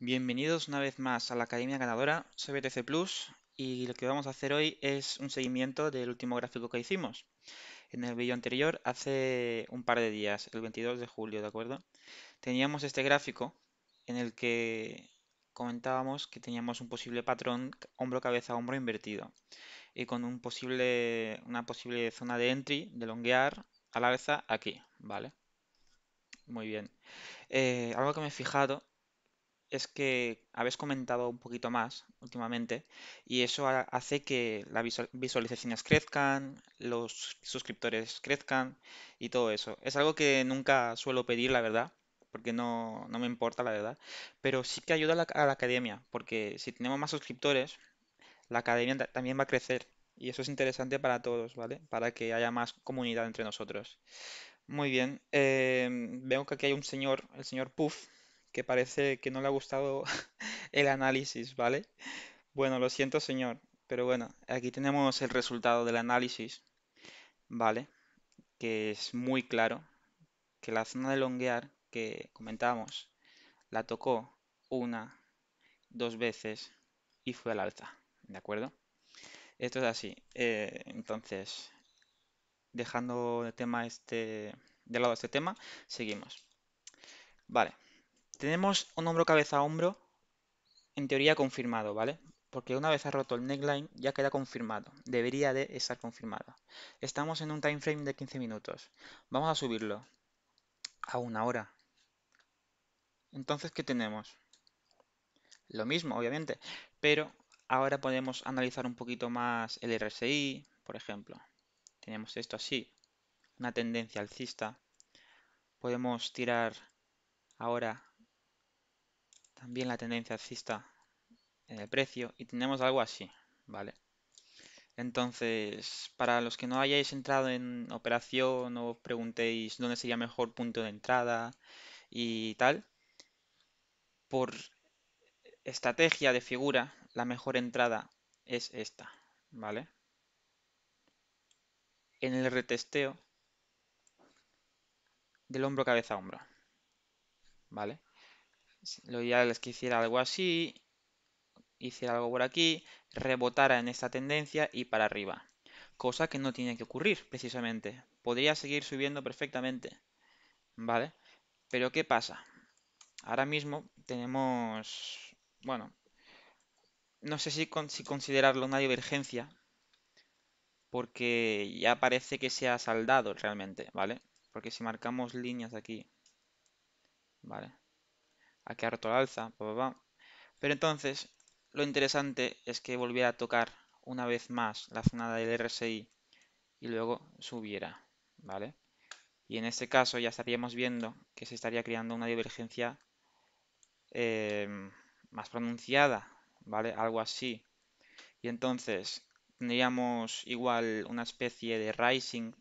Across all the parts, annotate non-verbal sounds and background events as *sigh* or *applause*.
Bienvenidos una vez más a la Academia Ganadora, CBTC Plus y lo que vamos a hacer hoy es un seguimiento del último gráfico que hicimos en el vídeo anterior hace un par de días, el 22 de julio, ¿de acuerdo? Teníamos este gráfico en el que comentábamos que teníamos un posible patrón hombro-cabeza-hombro invertido y con un posible, una posible zona de entry, de a la vez aquí, ¿vale? Muy bien. Eh, algo que me he fijado es que habéis comentado un poquito más últimamente y eso hace que las visualizaciones crezcan, los suscriptores crezcan y todo eso. Es algo que nunca suelo pedir, la verdad, porque no, me importa, la verdad, pero sí que ayuda a la, academia, porque si tenemos más suscriptores, la academia también va a crecer y eso es interesante para todos, ¿vale? Para que haya más comunidad entre nosotros. Muy bien, eh, veo que aquí hay un señor, el señor Puff que parece que no le ha gustado *laughs* el análisis, ¿vale? Bueno, lo siento, señor, pero bueno, aquí tenemos el resultado del análisis, ¿vale? Que es muy claro que la zona de longear que comentábamos la tocó una, dos veces y fue al alza, ¿de acuerdo? Esto es así. Eh, entonces, dejando de tema este de lado este tema, seguimos. Vale. Tenemos un hombro cabeza a hombro, en teoría confirmado, ¿vale? Porque una vez ha roto el neckline ya queda confirmado, debería de estar confirmado. Estamos en un time frame de 15 minutos. Vamos a subirlo a una hora. Entonces, ¿qué tenemos? Lo mismo, obviamente, pero ahora podemos analizar un poquito más el RSI, por ejemplo. Tenemos esto así, una tendencia alcista. Podemos tirar ahora también la tendencia alcista en el precio y tenemos algo así, ¿vale? Entonces, para los que no hayáis entrado en operación o os preguntéis dónde sería mejor punto de entrada y tal, por estrategia de figura, la mejor entrada es esta, ¿vale? En el retesteo del hombro cabeza hombro, ¿vale? Lo ideal es que hiciera algo así, hiciera algo por aquí, rebotara en esta tendencia y para arriba. Cosa que no tiene que ocurrir precisamente. Podría seguir subiendo perfectamente. ¿Vale? Pero ¿qué pasa? Ahora mismo tenemos... Bueno, no sé si, si considerarlo una divergencia, porque ya parece que se ha saldado realmente, ¿vale? Porque si marcamos líneas aquí, ¿vale? a roto la alza, pero entonces lo interesante es que volviera a tocar una vez más la zona del RSI y luego subiera, ¿vale? Y en este caso ya estaríamos viendo que se estaría creando una divergencia em, más pronunciada, ¿vale? Algo así. Y entonces tendríamos igual una especie de rising,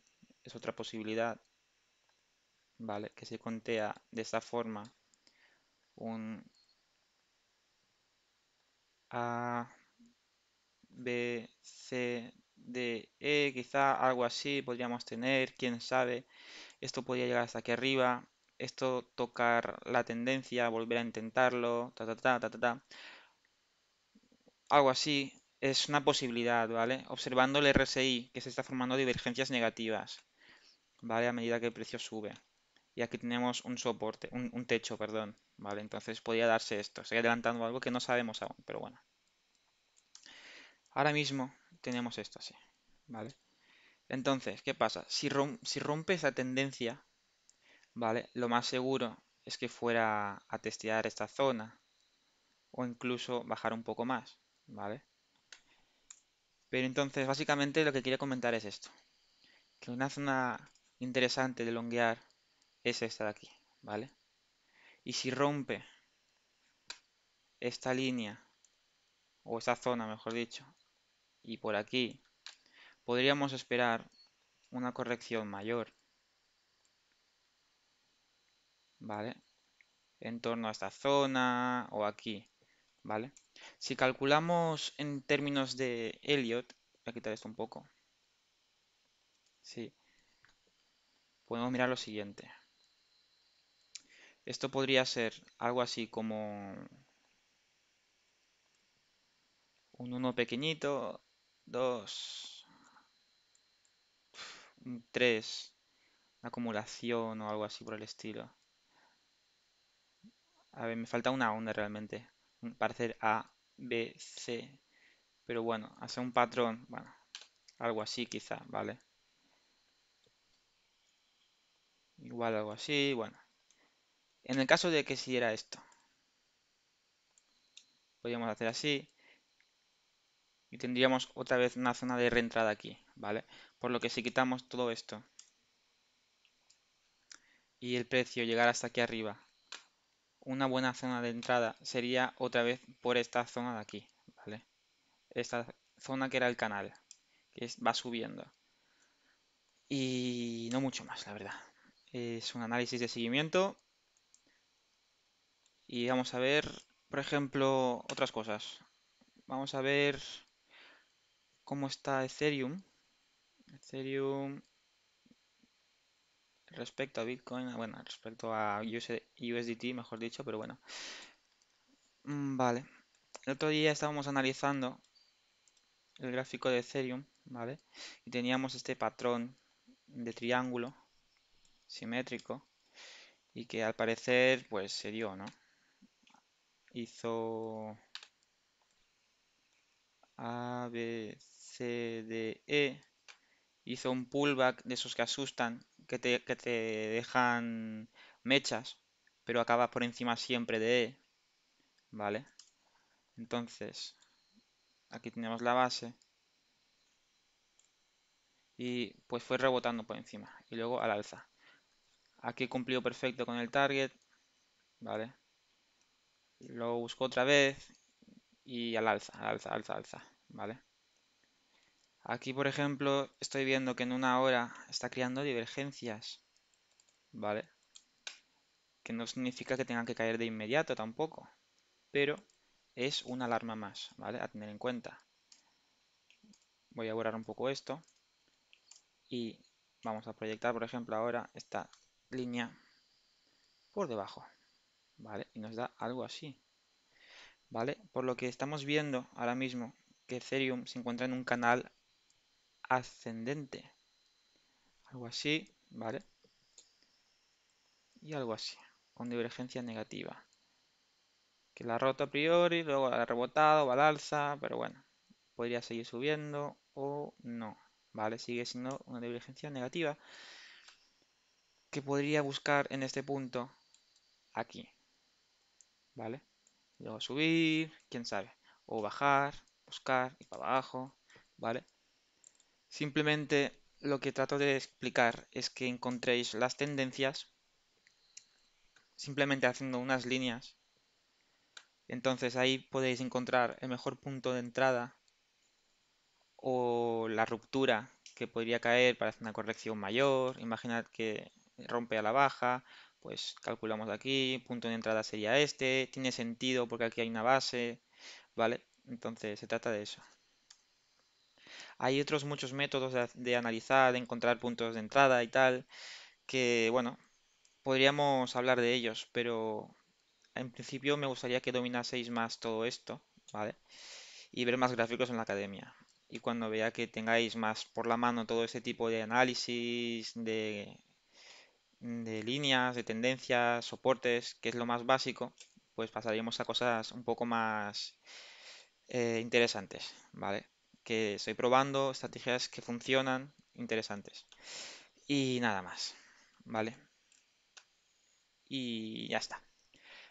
es otra posibilidad, ¿vale? Que se contea de esta forma un A, B, C, D, E, quizá algo así podríamos tener, quién sabe. Esto podría llegar hasta aquí arriba. Esto tocar la tendencia, volver a intentarlo, ta. ta. Algo así es una posibilidad, ¿vale? Observando el RSI, que se está formando divergencias negativas, ¿vale? A medida que el precio sube y aquí tenemos un soporte, un, techo, perdón, ¿vale? Entonces podría darse esto, seguir adelantando algo que no sabemos aún, pero bueno. Ahora mismo tenemos esto así, ¿vale? Entonces, ¿qué pasa? Si, rompe esa tendencia, ¿vale? Lo más seguro es que fuera a testear esta zona o incluso bajar un poco más, ¿vale? Pero entonces, básicamente lo que quería comentar es esto. Que una zona interesante de longear es esta de aquí, ¿vale? Y si rompe esta línea, o esta zona mejor dicho, y por aquí, podríamos esperar una corrección mayor, ¿vale? En torno a esta zona o aquí, ¿vale? Si calculamos en términos de Elliot, voy a quitar esto un poco, sí, podemos mirar lo siguiente. Esto podría ser algo así como un 1 pequeñito, 2, un 3, acumulación o algo así por el estilo. A ver, me falta una onda realmente para hacer A, B, C. Pero bueno, hacer un patrón, bueno, algo así quizá, ¿vale? Igual algo así, bueno. En el caso de que si era esto, podríamos hacer así y tendríamos otra vez una zona de reentrada aquí, ¿vale? Por lo que si quitamos todo esto y el precio llegara hasta aquí arriba, una buena zona de entrada sería otra vez por esta zona de aquí, ¿vale? Esta zona que era el canal, que va subiendo. Y no mucho más, la verdad. Es un análisis de seguimiento y vamos a ver, por ejemplo, otras cosas. Vamos a ver cómo está Ethereum. Ethereum respecto a Bitcoin, ah, bueno, respecto a USDT, mejor dicho, pero bueno. Mm, vale. El otro día estábamos analizando el gráfico de Ethereum, ¿vale? Y teníamos este patrón de triángulo simétrico y que al parecer pues se dio, ¿no? hizo A, B, C, D, E, hizo un pullback de esos que asustan, que te, que te dejan mechas, pero acabas por encima siempre de E, ¿vale? Entonces, aquí tenemos la base y pues fue rebotando por encima y luego al alza. Aquí cumplió perfecto con el target, ¿vale? Lo busco otra vez y al alza, al alza, alza, alza, ¿vale? Aquí, por ejemplo, estoy viendo que en una hora está creando divergencias, ¿vale? Que no significa que tenga que caer de inmediato tampoco, pero es una alarma más, ¿vale? A tener en cuenta. Voy a borrar un poco esto y vamos a proyectar, por ejemplo, ahora esta línea por debajo. ¿vale? Y nos da algo así, ¿vale? Por lo que estamos viendo ahora mismo que Ethereum se encuentra en un canal ascendente, algo así, ¿vale? Y algo así, con divergencia negativa. Que la ha roto a priori, luego la ha rebotado, va al alza, pero bueno, podría seguir subiendo o no, ¿vale? Sigue siendo una divergencia negativa que podría buscar en este punto aquí. ¿vale? Luego subir, quién sabe, o bajar, buscar y para abajo, ¿vale? Simplemente lo que trato de explicar es que encontréis las tendencias simplemente haciendo unas líneas. Entonces ahí podéis encontrar el mejor punto de entrada o la ruptura que podría caer para hacer una corrección mayor. Imaginad que rompe a la baja pues calculamos aquí, punto de entrada sería este, tiene sentido porque aquí hay una base, ¿vale? Entonces se trata de eso. Hay otros muchos métodos de, analizar, de encontrar puntos de entrada y tal, que bueno, podríamos hablar de ellos, pero en principio me gustaría que dominaseis más todo esto, ¿vale? Y ver más gráficos en la academia. Y cuando vea que tengáis más por la mano todo ese tipo de análisis, de Mm, de líneas, de tendencias, soportes, que es lo más básico, pues pasaríamos a cosas un poco más eh, interesantes, ¿vale? Que estoy probando, estrategias que funcionan, interesantes. Y nada más, ¿vale? Y ya está.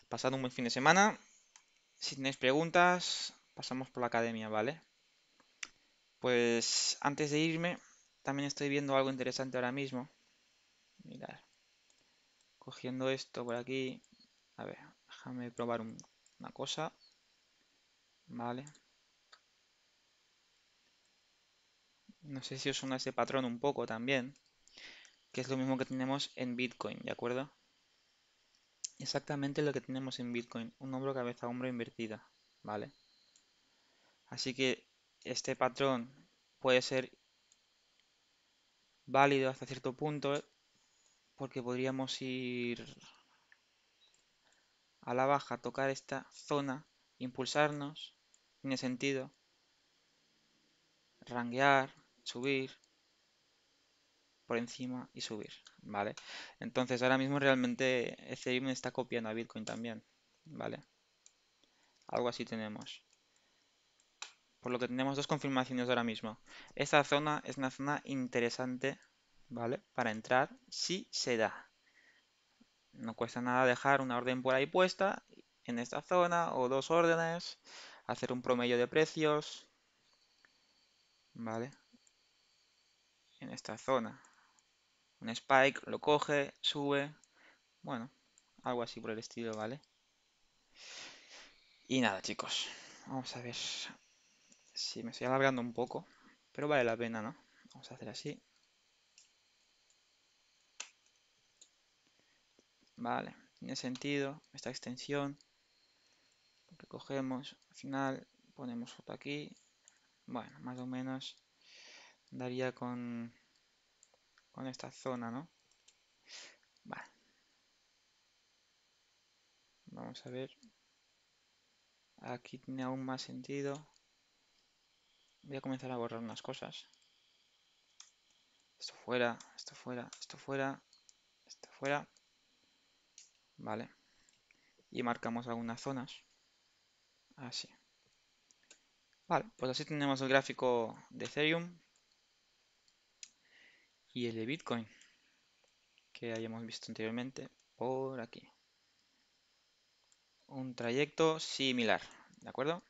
pasado un buen fin de semana. Si tenéis preguntas, pasamos por la academia, ¿vale? Pues antes de irme, también estoy viendo algo interesante ahora mismo. Mirad cogiendo esto por aquí. A ver, déjame probar una cosa. Vale. No sé si os suena ese patrón un poco también. Que es lo mismo que tenemos en Bitcoin, ¿de acuerdo? Exactamente lo que tenemos en Bitcoin. Un hombro cabeza hombro invertida, ¿vale? Así que este patrón puede ser válido hasta cierto punto porque podríamos ir a la baja, tocar esta zona, impulsarnos, tiene sentido, ranguear, subir, por encima y subir, ¿vale? Entonces ahora mismo realmente Ethereum está copiando a Bitcoin también, ¿vale? Algo así tenemos. Por lo que tenemos dos confirmaciones ahora mismo. Esta zona es una zona interesante ¿vale? Para entrar si se da. No cuesta nada dejar una orden por ahí puesta en esta zona o dos órdenes, hacer un promedio de precios, ¿vale? En esta zona. Un spike, lo coge, sube, bueno, algo así por el estilo, ¿vale? Y nada, chicos, vamos a ver si me estoy alargando un poco, pero vale la pena, ¿no? Vamos a hacer así. Vale, tiene sentido esta extensión. que cogemos, al final ponemos foto aquí. Bueno, más o menos daría con, con esta zona, ¿no? Vale. Vamos a ver. Aquí tiene aún más sentido. Voy a comenzar a borrar unas cosas. Esto fuera, esto fuera, esto fuera, esto fuera. ¿vale? Y marcamos algunas zonas. Así. Vale, pues así tenemos el gráfico de Ethereum y el de Bitcoin que hayamos visto anteriormente por aquí. Un trayecto similar, ¿de acuerdo?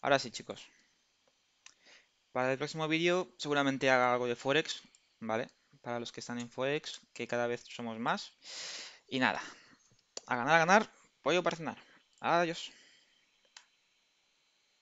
Ahora sí, chicos. Para el próximo vídeo seguramente haga algo de Forex, ¿vale? Para los que están en Forex, que cada vez somos más. Y nada, a ganar, a ganar, pollo para cenar. Adiós.